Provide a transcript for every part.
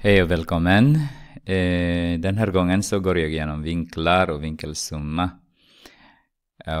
Hej och välkommen! Eh, den här gången så går jag igenom vinklar och vinkelsumma.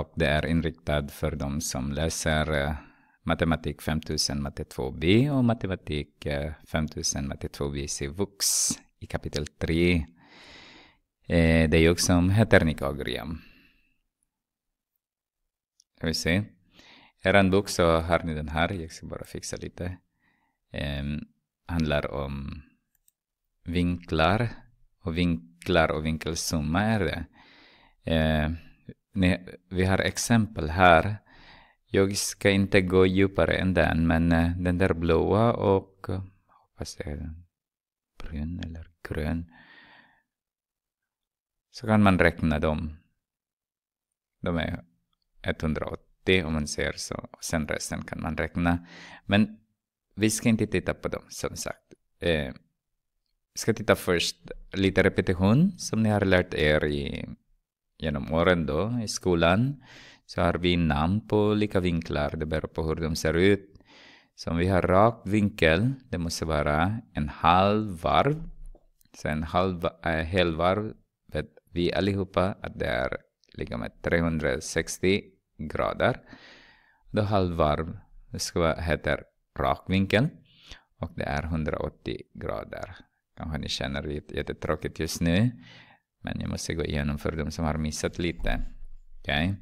Och det är inriktat för de som läser eh, matematik 5000 matte 2b och matematik 5000 eh, matte 2b CVUX i kapitel 3. Det är jag som heter Nika Graham. Ska vi se. Er bok så har ni den här. Jag ska bara fixa lite. Ehm, handlar om vinklar och vinklar och vinkelsumma är det. Eh, ni, vi har exempel här. Jag ska inte gå djupare än den, men eh, den där blåa och hoppas det är brun eller grön. Så kan man räkna dem. De är 180 om man ser så. Och sen resten kan man räkna. Men vi ska inte titta på dem, som sagt. Eh, ska titta först lite repetition som ni har lärt er i, genom åren då i skolan. Så har vi namn på olika vinklar, det beror på hur de ser ut. Så om vi har rak vinkel, det måste vara en halv varv. Så en halv, äh, hel varv vet vi allihopa att det är lika med 360 grader. Då halv varv det ska vara, heter rak vinkel och det är 180 grader kanske ni känner det är jättetråkigt just nu. Men jag måste gå igenom för de som har missat lite. Okay.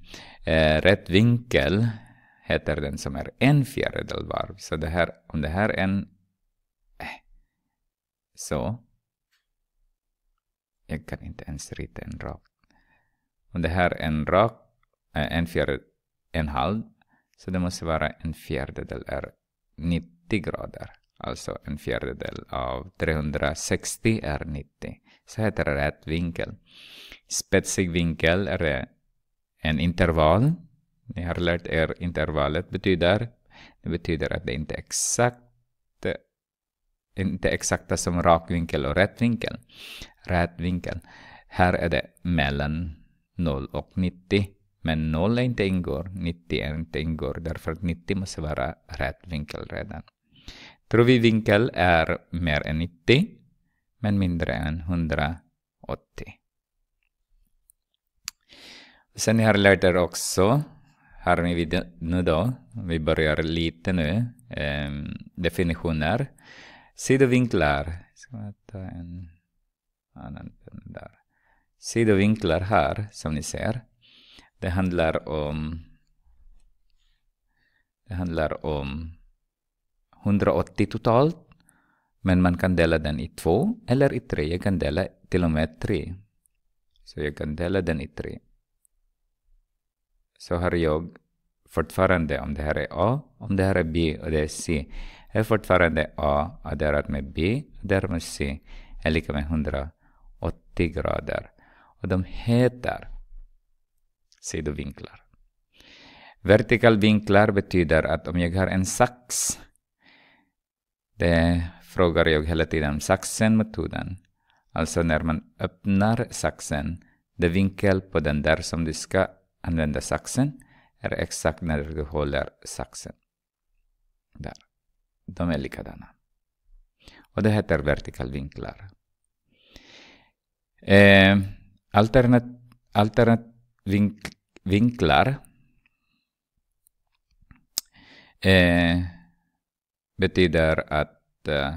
Eh, rätt vinkel heter den som är en fjärdedel varv. Så det här, om det här är en... Eh, så. Jag kan inte ens rita en rak. Om det här är en rak, eh, en fjärdedel, en halv. Så det måste vara en fjärdedel är 90 grader. Alltså en fjärdedel av 360 är 90. Så heter det rätt vinkel. Spetsig vinkel är en intervall. Ni har lärt er intervallet betyder. Det betyder att det inte är exakt inte exakta som rak vinkel och rätt vinkel. Rätt vinkel. Här är det mellan 0 och 90. Men 0 är inte ingår, 90 är inte ingår, därför att 90 måste vara rätt vinkel redan. Trubbig vinkel är mer än 90 men mindre än 180. Sen har jag lärt er också, här är vi nu då, vi börjar lite nu, eh, definitioner. Sidovinklar, ska jag ta en annan penna där. Sidovinklar här, som ni ser, det handlar om det handlar om 180 totalt, men man kan dela den i två eller i tre. Jag kan dela till och med tre. Så jag kan dela den i tre. Så har jag fortfarande, om det här är A, om det här är B och det är C, är fortfarande A adderat med B, adderat med C, är lika med 180 grader. Och de heter sidovinklar. Vertikalvinklar betyder att om jag har en sax det frågar jag hela tiden om saxen-metoden. Alltså när man öppnar saxen, den vinkel på den där som du ska använda saxen är exakt när du håller saxen. Där. De är likadana. Och det heter vertikalvinklar. Eh, alternat, alternat vink, vinklar eh, betyder att eh,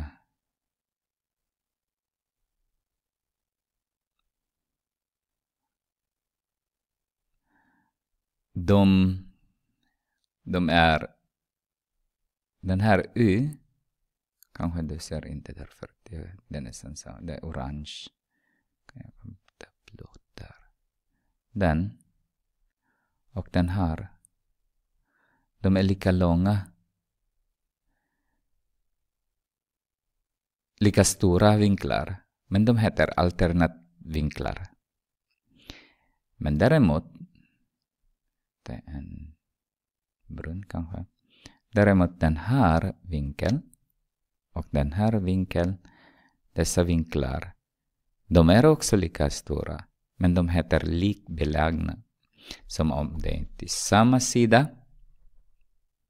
de, de är... Den här Y, kanske du ser inte därför, det, den är nästan så, det är orange. där? Den och den här, de är lika långa lika stora vinklar, men de heter alternatvinklar. Men däremot, det är en brun kanske. Däremot den här vinkeln och den här vinkeln, dessa vinklar, de är också lika stora, men de heter likbelägna. Som om det inte är samma sida,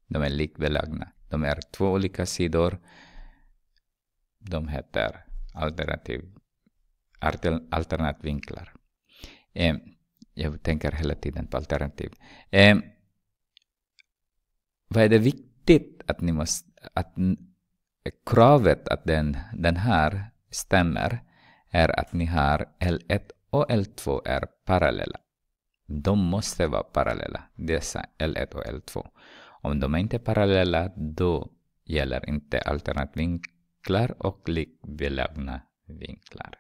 de är likbelägna. De är två olika sidor, de heter alternativ, alternativvinklar. Eh, jag tänker hela tiden på alternativ. Eh, vad är det viktigt att ni måste, att kravet att den, den här stämmer är att ni har L1 och L2 är parallella. De måste vara parallella, dessa L1 och L2. Om de inte är parallella, då gäller inte alternativvinklar vinklar och likbelagda vinklar.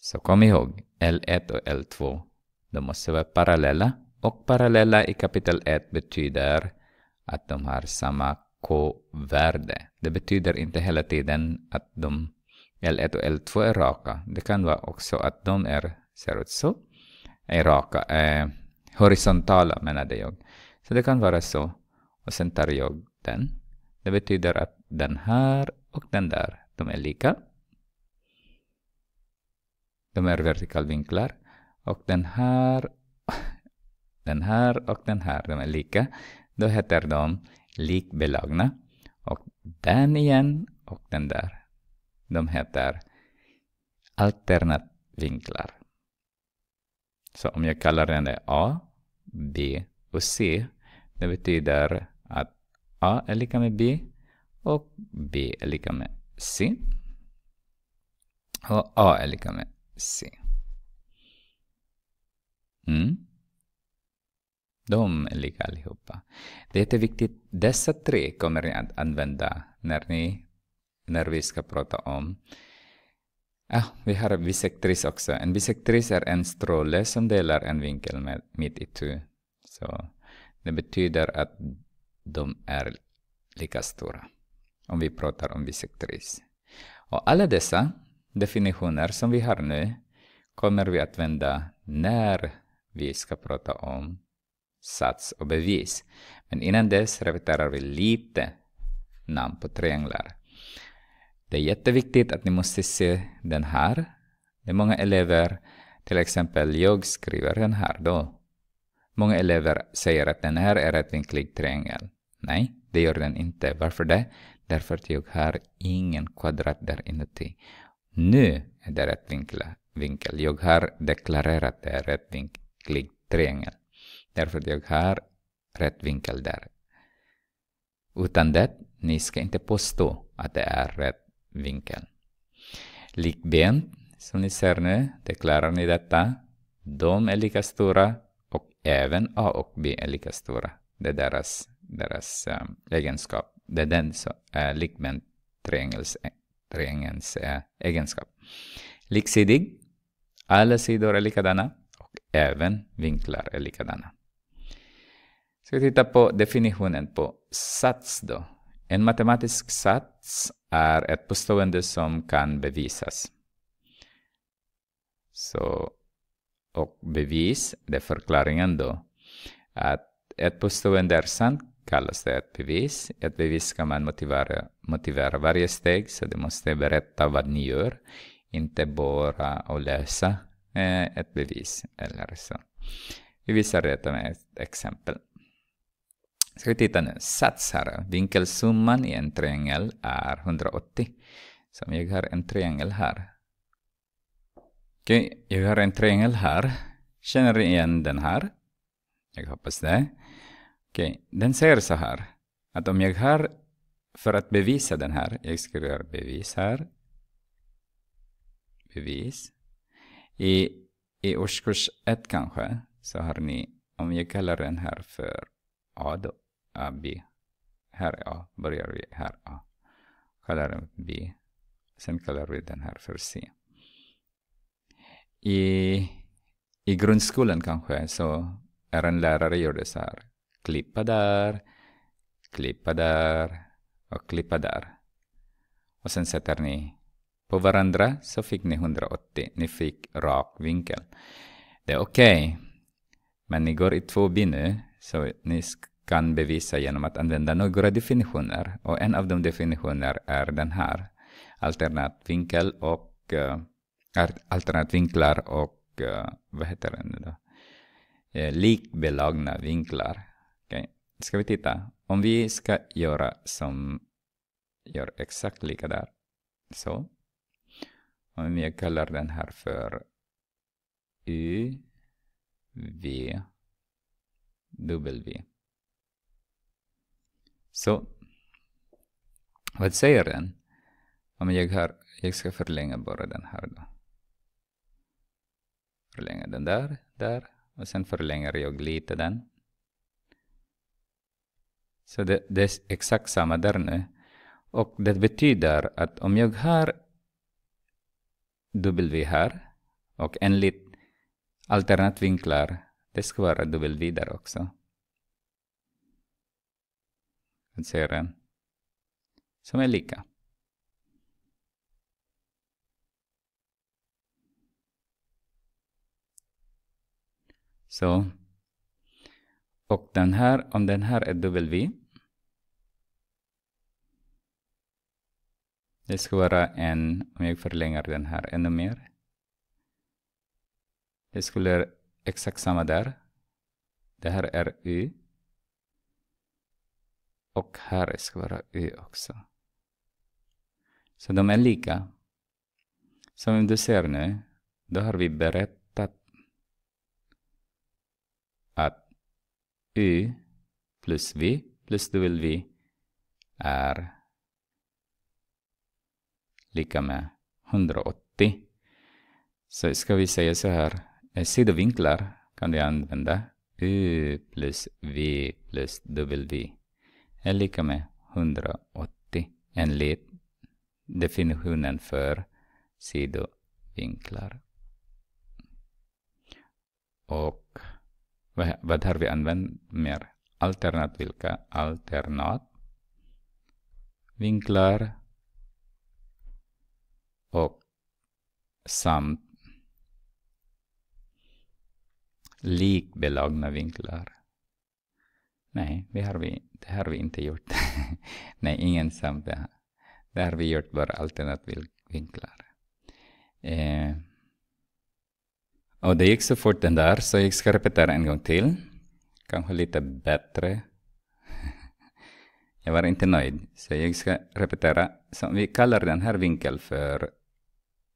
Så kom ihåg, L1 och L2, de måste vara parallella. Och parallella i kapitel 1 betyder att de har samma k-värde. Det betyder inte hela tiden att de L1 och L2 är raka. Det kan vara också att de är, ser ut så, är raka, eh, horisontala menade jag. Så det kan vara så. Och sen tar jag den. Det betyder att den här och den där, de är lika. De är vertikalvinklar. Och den här, den här och den här, de är lika. Då heter de likbelagna. Och den igen och den där. De heter alternatvinklar. Så om jag kallar den A, B och C, det betyder att A är lika med B och B är lika med C. Och A är lika med C. Mm. De är lika allihopa. Det är jätteviktigt. Dessa tre kommer ni att använda när, ni, när vi ska prata om Ah, vi har en bisektris också. En bisektris är en stråle som delar en vinkel med, mitt itu. Så det betyder att de är lika stora. Om vi pratar om bisektorism. Och alla dessa definitioner som vi har nu kommer vi att använda när vi ska prata om sats och bevis. Men innan dess repeterar vi lite namn på trianglar. Det är jätteviktigt att ni måste se den här. Det är många elever, till exempel jag skriver den här då. Många elever säger att den här är rättvinklig triangel. Nej, det gör den inte. Varför det? Därför att jag har ingen kvadrat där inuti. Nu är det rätt vinkel. Jag har deklarerat det är rätt vinklig triangel. Därför att jag har rätt vinkel där. Utan det, ni ska inte påstå att det är rätt vinkel. Likben, som ni ser nu, deklarerar ni detta. De är lika stora och även A och B är lika stora. Det är deras deras um, egenskap. Det är den som är lik med triangelns eh, egenskap. Liksidig. Alla sidor är likadana och även vinklar är likadana. Ska vi titta på definitionen på sats då. En matematisk sats är ett påstående som kan bevisas. Så, och bevis, det är förklaringen då. Att ett påstående är sant kallas det ett bevis. Ett bevis ska man motivera, motivera varje steg, så du måste berätta vad ni gör. Inte bara att läsa eh, ett bevis eller så. Vi visar detta med ett exempel. Ska vi titta nu. Sats här. Vinkelsumman i en triangel är 180. Så om jag har en triangel här. Okej, okay, jag har en triangel här. Känner ni igen den här? Jag hoppas det. Okay. Den säger så här, att om jag har, för att bevisa den här, jag skriver bevis här, bevis, i, i årskurs 1 kanske, så har ni, om jag kallar den här för A då, A, B, här är A, börjar vi här A, kallar den B, sen kallar vi den här för C. I, i grundskolan kanske, så är en lärare gjorde så här, klippa där, klippa där och klippa där. Och sen sätter ni på varandra så fick ni 180. Ni fick rak vinkel. Det är okej. Okay. Men ni går i två b nu, så ni kan bevisa genom att använda några definitioner. Och en av de definitioner är den här. Alternatvinkel och uh, eh, alternatvinklar och uh, vad heter det nu då? Uh, likbelagna vinklar. Ska vi titta? Om vi ska göra som gör exakt lika där. Så. Om jag kallar den här för U V W. Så. Vad säger den? Om jag, har, jag ska förlänga bara den här då. Förlänga den där, där och sen förlänger jag lite den. Så det, det är exakt samma där nu. Och det betyder att om jag har W här och enligt alternatvinklar, det ska vara W där också. Den ser den. Som är lika. Så. Och den här, om den här är W Det ska vara en, om jag förlänger den här ännu mer. Det skulle vara exakt samma där. Det här är y. Och här ska vara y också. Så de är lika. Som du ser nu, då har vi berättat att y plus v plus dubbel v är lika med 180. Så ska vi säga så här, eh, sidovinklar kan vi använda u plus v plus w är lika med 180 enligt definitionen för sidovinklar. Och vad har vi använt mer? Alternat vilka? Alternat vinklar och samt likbelagna vinklar. Nej, det har vi, det har vi inte gjort. Nej, ingen samt det. Det har vi gjort bara alternativvinklar. Eh. Och det gick så fort den där, så jag ska repetera en gång till. Kanske lite bättre. jag var inte nöjd, så jag ska repetera. Så vi kallar den här vinkeln för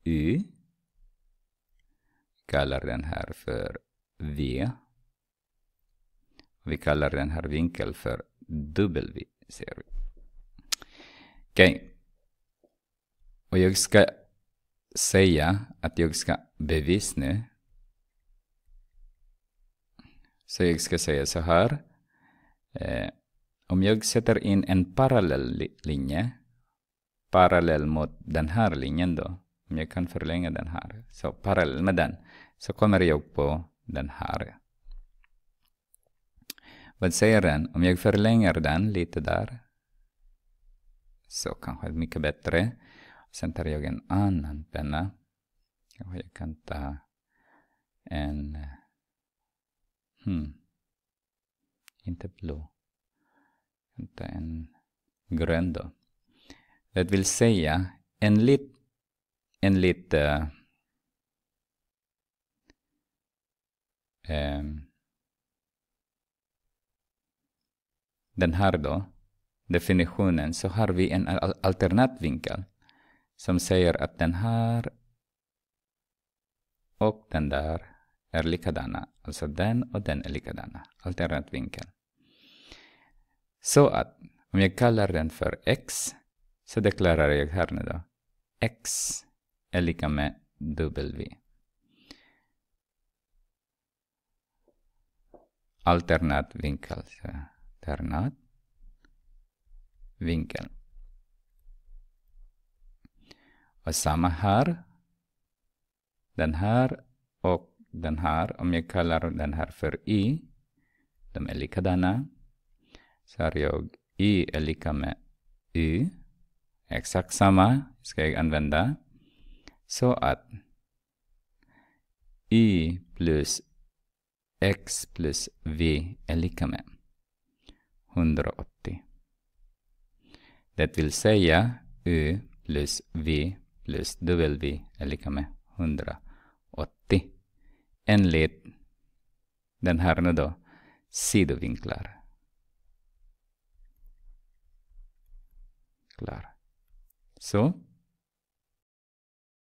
U. Kallar den här för V. Vi kallar den här vinkeln för W, ser vi. Okej. Okay. Och jag ska säga att jag ska bevisa nu. Så jag ska säga så här. Eh, om jag sätter in en parallell linje, parallell mot den här linjen då, om jag kan förlänga den här. Så parallellt med den så kommer jag på den här. Vad säger den? Om jag förlänger den lite där så kanske mycket bättre. Sen tar jag en annan penna. jag kan ta en... Hmm. Inte blå. Jag kan ta en grön då. Det vill säga, enligt Enligt lite... Eh, den här då, definitionen, så har vi en alternatvinkel som säger att den här och den där är likadana. Alltså den och den är likadana. Alternatvinkel. Så att om jag kallar den för x så deklarerar jag här nu då x är lika med W. Alternat vinkel. Alternat vinkel. Och samma här. Den här och den här. Om jag kallar den här för i. De är likadana. Så har jag i är lika med y. Exakt samma ska jag använda. Så att y plus x plus v är lika med 180. Det vill säga u plus v plus w är lika med 180 enligt den här nu då, sidovinklar. Klar. Så.